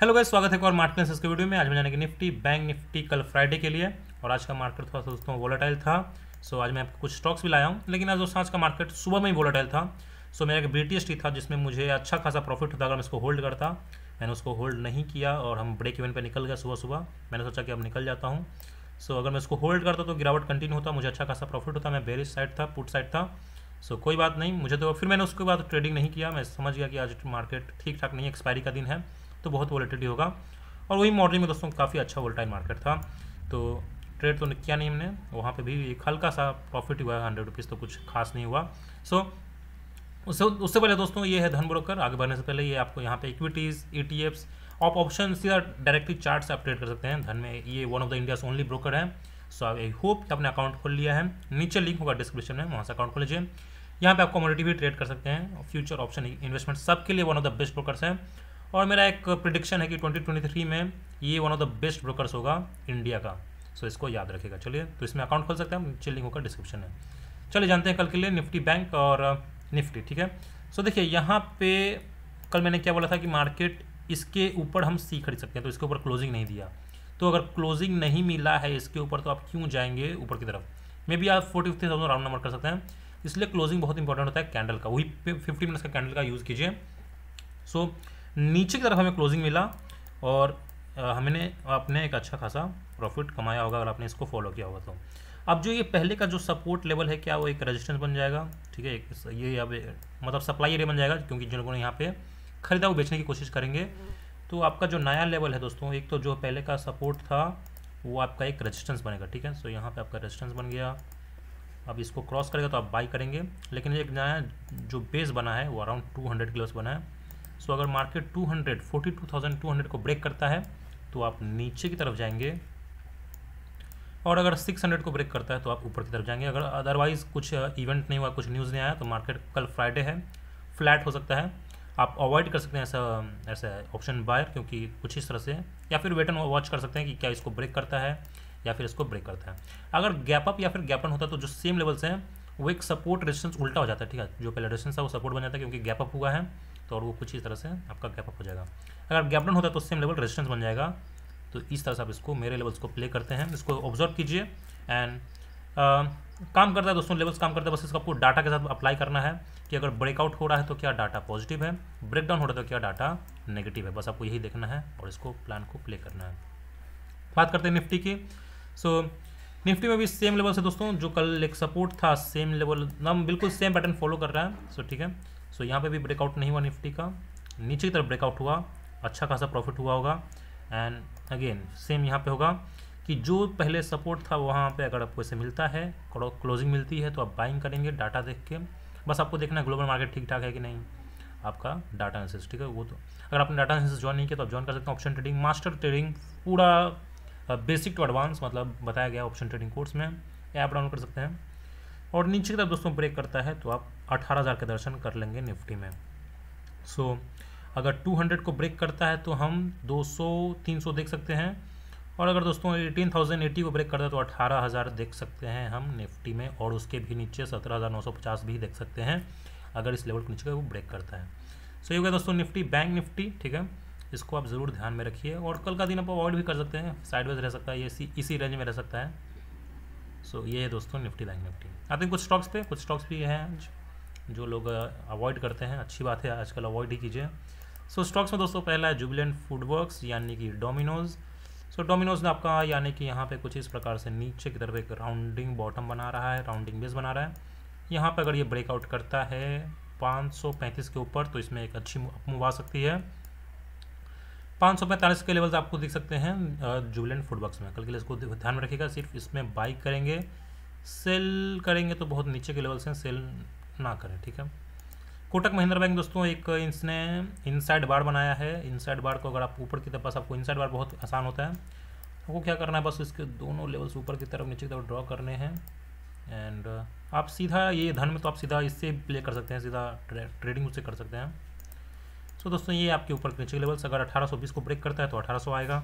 hello भाई स्वागत है एक और मार्केट के वीडियो में आज मैं जाने के निफ्टी बैंक निफ्टी कल फ्राइडे के लिए और आज का मार्केट थोड़ा सा दोस्तों वोलाटाइल था सो आज मैं आपको कुछ स्टॉक्स भी लाया हूँ लेकिन आज दोस्तों आज का मार्केट सुबह में ही वोलाटाइल था सो मेरा एक बी था जिसमें मुझे अच्छा खासा प्रॉफिट होता अगर मैं इसको होल्ड करता मैंने उसको होल्ड नहीं किया और हम ब्रेक इवेंट पर निकल गया सुबह सुबह मैंने सोचा कि अब निकल जाता हूँ सो अगर मैं इसको होल्ड करता तो गिरावट कंटिन्यू होता मुझे अच्छा खासा प्रॉफिट होता मैं बेरिस साइड था पुट साइड था सो कोई बात नहीं मुझे तो फिर मैंने उसके बाद ट्रेडिंग नहीं किया मैं समझ गया कि आज मार्केट ठीक ठाक नहीं एक्सपायरी का दिन है तो बहुत वॉलेटिलिटी होगा और वही मॉडलिंग में दोस्तों काफ़ी अच्छा वोल्टाइल मार्केट था तो ट्रेड तो किया नहीं हमने वहाँ पे भी एक हल्का सा प्रॉफिट हुआ है हंड्रेड रुपीज़ तो कुछ खास नहीं हुआ सो so, उससे उससे पहले दोस्तों ये है धन ब्रोकर आगे बढ़ने से पहले ये आपको यहाँ पे इक्विटीज़ ई e आप ऑप्शन सीधा डायरेक्टली चार्ट से आप ट्रेड कर सकते हैं धन में ये one of the India's only broker है सो आई होप कि आपने अकाउंट खोल लिया है नीचे लिंक होगा डिस्क्रिप्शन में वहाँ से अकाउंट खोल लीजिए यहाँ पे आप कॉमोडिटी भी ट्रेड कर सकते हैं फ्यूचर ऑप्शन इन्वेस्टमेंट सबके लिए one of the best brokers हैं और मेरा एक प्रडिक्शन है कि 2023 में ये one of the best brokers होगा इंडिया का सो so, इसको याद रखेगा चलिए तो इसमें अकाउंट खोल सकते हैं नीचे लिंक होगा डिस्क्रिप्शन में चलिए जानते हैं कल के लिए निफ्टी बैंक और निफ्टी ठीक है सो so, देखिए यहाँ पे कल मैंने क्या बोला था कि मार्केट इसके ऊपर हम सी खरीद सकते हैं तो इसके ऊपर क्लोजिंग नहीं दिया तो अगर क्लोजिंग नहीं मिला है इसके ऊपर तो आप क्यों जाएंगे ऊपर की तरफ मे बी आप forty fifty thousand round number कर सकते हैं इसलिए क्लोजिंग बहुत इंपॉर्टेंट होता है कैंडल का वही फिफ्टी मिनट्स का कैंडल का यूज़ कीजिए सो so, नीचे की तरफ हमें क्लोजिंग मिला और हमने आपने एक अच्छा खासा प्रॉफिट कमाया होगा अगर आपने इसको फॉलो किया होगा तो अब जो ये पहले का जो सपोर्ट लेवल है क्या वो एक रेजिस्टेंस बन जाएगा ठीक है एक ये अब मतलब सप्लाई एरिया बन जाएगा क्योंकि जिन लोगों ने यहाँ पे खरीदा वो बेचने की कोशिश करेंगे तो आपका जो नया लेवल है दोस्तों एक तो जो पहले का सपोर्ट था वो आपका एक रजिस्टेंस बनेगा ठीक है सो यहाँ पर आपका रजिस्टेंस बन गया अब इसको क्रॉस करेगा तो आप बाई करेंगे लेकिन एक नया जो बेस बना है वो अराउंड टू हंड्रेड बना है सो अगर मार्केट 200 42,200 को ब्रेक करता है तो आप नीचे की तरफ जाएंगे और अगर 600 को ब्रेक करता है तो आप ऊपर की तरफ जाएंगे अगर अदरवाइज़ कुछ इवेंट नहीं हुआ कुछ न्यूज़ नहीं आया तो मार्केट कल फ्राइडे है फ्लैट हो सकता है आप अवॉइड कर सकते हैं ऐसा ऐसा ऑप्शन बाय क्योंकि कुछ इस तरह से या फिर वेट एंड वॉच कर सकते हैं कि क्या इसको ब्रेक करता है या फिर इसको ब्रेक करता है अगर गैप अप या फिर गैपन होता तो जो सेम लेवल्स हैं वो एक सपोर्ट रेजिस्टेंस उल्टा हो जाता है ठीक है जो पहले रेजिस्टेंस था वो सपोर्ट बन जाता है क्योंकि गैप अप हुआ है तो और वो कुछ इस तरह से आपका गैप अप हो जाएगा अगर गैप डाउन होता है तो सेम लेवल रेजिस्टेंस बन जाएगा तो इस तरह से आप इसको मेरे लेवल्स को प्ले करते हैं इसको ऑब्जर्व कीजिए एंड काम करता है दोस्तों लेवल्स काम करता है बस इसको आपको डाटा के साथ अप्लाई करना है कि अगर ब्रेकआउट हो रहा है तो क्या डाटा पॉजिटिव है ब्रेकडाउन हो रहा है तो क्या डाटा नेगेटिव है बस आपको यही देखना है और इसको प्लान को प्ले करना है बात करते हैं निफ्टी की सो so, निफ्टी में भी सेम लेवल से दोस्तों जो कल एक सपोर्ट था सेम लेवल नाम बिल्कुल सेम पैटर्न फॉलो कर रहा है सो so, ठीक है सो यहाँ पे भी ब्रेकआउट नहीं हुआ निफ्टी का नीचे की तरफ ब्रेकआउट हुआ अच्छा खासा प्रॉफिट हुआ होगा एंड अगेन सेम यहाँ पे होगा कि जो पहले सपोर्ट था वहाँ पे अगर आपको इसे मिलता है क्लोजिंग मिलती है तो आप बाइंग करेंगे डाटा देख के बस आपको देखना है ग्लोबल मार्केट ठीक ठाक है कि नहीं आपका डाटा एनालिसिस ठीक है वो तो अगर आपने डाटा एनालिसिस ज्वाइन नहीं किया तो आप ज्वाइन कर सकते हैं ऑप्शन ट्रेडिंग मास्टर ट्रेडिंग पूरा बेसिक टू एडवांस मतलब बताया गया ऑप्शन ट्रेडिंग कोर्स में ऐप डाउनलोड कर सकते हैं और नीचे की तरफ दोस्तों ब्रेक करता है तो आप 18,000 के दर्शन कर लेंगे निफ्टी में सो so, अगर 200 को ब्रेक करता है तो हम 200 300 देख सकते हैं और अगर दोस्तों 18,080 को ब्रेक करता है तो 18,000 देख सकते हैं हम निफ्टी में और उसके भी नीचे 17,950 भी देख सकते हैं अगर इस लेवल को नीचे वो ब्रेक करता है सो so, ये हो गया दोस्तों निफ्टी बैंक निफ्टी ठीक है इसको आप ज़रूर ध्यान में रखिए और कल का दिन आप अवॉइड भी कर सकते हैं साइडवेज रह सकता है ये इसी इसी रेंज में रह सकता है सो so, ये है दोस्तों निफ्टी बैंक निफ्टी आते हैं कुछ स्टॉक्स पे कुछ स्टॉक्स भी हैं जो लोग अवॉइड करते हैं अच्छी बात है आजकल अवॉइड ही कीजिए सो so, स्टॉक्स में दोस्तों पहला है जुबिलेंट फूडवर्क्स यानी कि डोमिनोज़ सो so, डोमिनोज ने आपका यानी कि यहाँ पे कुछ इस प्रकार से नीचे की तरफ एक राउंडिंग बॉटम बना रहा है राउंडिंग बेस बना रहा है यहाँ पर अगर ये ब्रेकआउट करता है 535 के ऊपर तो इसमें एक अच्छी मूव आ सकती है 545 के लेवल्स आपको देख सकते हैं जुबिलेंट फूडबॉक्स में कल के लिए इसको ध्यान में रखिएगा सिर्फ इसमें बाइक करेंगे सेल करेंगे तो बहुत नीचे के लेवल से सेल ना करें ठीक है कोटक महिंद्रा बैंक दोस्तों एक इसने इनसाइड बार बनाया है इनसाइड बार को अगर आप ऊपर की तरफ बस आपको इनसाइड बार बहुत आसान होता है आपको क्या करना है बस इसके दोनों लेवल्स ऊपर की तरफ नीचे की तरफ ड्रॉ करने हैं एंड आप सीधा ये धन में तो आप सीधा इससे प्ले कर सकते हैं सीधा ट्रे, ट्रेडिंग उससे कर सकते हैं सो so, दोस्तों ये आपके ऊपर नीचे लेवल्स अगर अठारह को ब्रेक करता है तो अठारह आएगा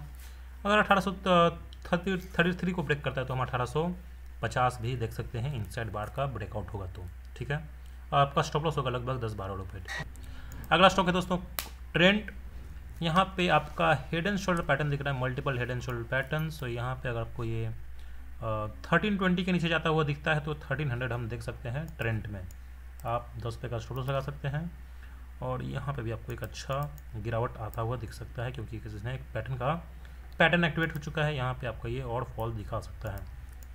अगर अठारह थ्री को ब्रेक करता है तो हम अठारह भी देख सकते हैं इनसाइड बार का ब्रेकआउट होगा तो ठीक है आपका स्टॉप लॉस होगा लगभग दस बारह रुपये अगला स्टॉक है दोस्तों ट्रेंड यहाँ पे आपका हेड एंड शोल्डर पैटर्न दिख रहा है multiple head and shoulder pattern so यहाँ पे अगर आपको ये थर्टीन ट्वेंटी के नीचे जाता हुआ दिखता है तो थर्टीन हंड्रेड हम देख सकते हैं ट्रेंड में आप दस रुपये का स्टॉप लॉस लगा सकते हैं और यहाँ पे भी आपको एक अच्छा गिरावट आता हुआ दिख सकता है क्योंकि किसी ने एक पैटर्न का पैटर्न एक्टिवेट हो चुका है यहाँ पर आपको ये और फॉल दिखा सकता है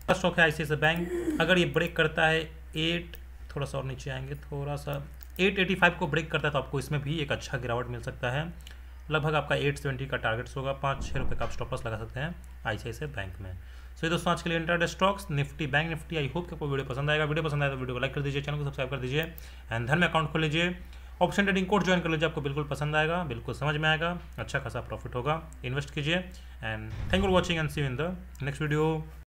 फर्स्ट स्टॉक है आई बैंक अगर ये ब्रेक करता है एट थोड़ा सा और नीचे आएंगे थोड़ा सा एट एटी फाइव को ब्रेक करता है तो आपको इसमें भी एक अच्छा गिरावट मिल सकता है लगभग आपका एट सेवेंटी का टारगेट्स होगा पाँच छः रुपये का आप स्टॉपस लगा सकते हैं आई बैंक में सो so, ये दोस्तों आज के लिए intraday stocks Nifty bank Nifty I hope कि आपको वीडियो पसंद आएगा वीडियो पसंद आए तो वीडियो को लाइक कर दीजिए चैनल को सब्सक्राइब कर दीजिए एंड धन में अकाउंट खोल लीजिए ऑप्शन ट्रेडिंग कोड ज्वाइन कर लीजिए आपको बिल्कुल पसंद आएगा बिल्कुल समझ में आएगा अच्छा खासा प्रॉफिट होगा इन्वेस्ट कीजिए and thank for watching and see in the next video